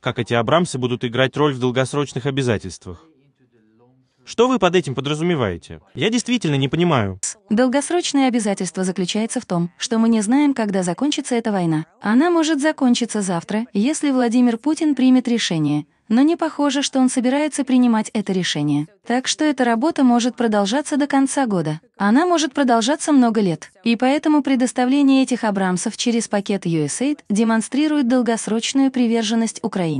как эти Абрамсы будут играть роль в долгосрочных обязательствах. Что вы под этим подразумеваете? Я действительно не понимаю. Долгосрочное обязательство заключается в том, что мы не знаем, когда закончится эта война. Она может закончиться завтра, если Владимир Путин примет решение, но не похоже, что он собирается принимать это решение. Так что эта работа может продолжаться до конца года. Она может продолжаться много лет. И поэтому предоставление этих абрамсов через пакет USAID демонстрирует долгосрочную приверженность Украине.